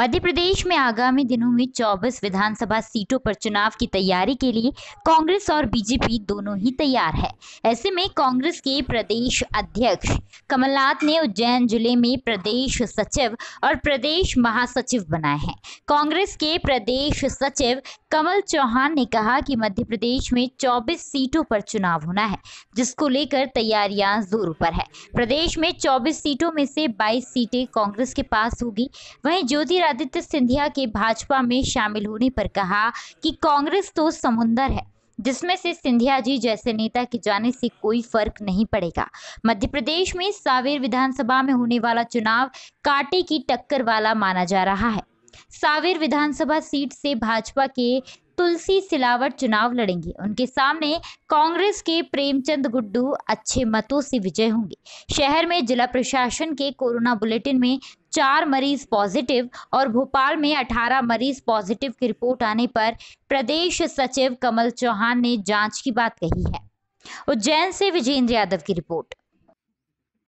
मध्य प्रदेश में आगामी दिनों में 24 विधानसभा सीटों पर चुनाव की तैयारी के लिए कांग्रेस और बीजेपी दोनों ही तैयार है ऐसे में कांग्रेस के प्रदेश अध्यक्ष कमलनाथ ने उज्जैन जिले में प्रदेश सचिव और प्रदेश महासचिव बनाए हैं कांग्रेस के प्रदेश सचिव कमल चौहान ने कहा कि मध्य प्रदेश में 24 सीटों पर चुनाव होना है जिसको लेकर तैयारियां जोर पर है प्रदेश में 24 सीटों में से 22 सीटें कांग्रेस के पास होगी वहीं ज्योतिरा आदित्य सिंधिया के भाजपा में शामिल होने पर कहा कि कांग्रेस तो समुंदर है जिसमें से सिंधिया जी जैसे नेता के जाने से कोई फर्क नहीं पड़ेगा मध्य प्रदेश में सावेर विधानसभा में होने वाला चुनाव कांटे की टक्कर वाला माना जा रहा है सावेर विधानसभा सीट से भाजपा के तुलसी सिलावट चुनाव लड़ेंगे उनके सामने कांग्रेस के प्रेमचंद गुड्डू अच्छे मतों से विजय होंगे शहर में जिला प्रशासन के कोरोना बुलेटिन में चार मरीज पॉजिटिव और भोपाल में 18 मरीज पॉजिटिव की रिपोर्ट आने पर प्रदेश सचिव कमल चौहान ने जांच की बात कही है उज्जैन से विजेंद्र यादव की रिपोर्ट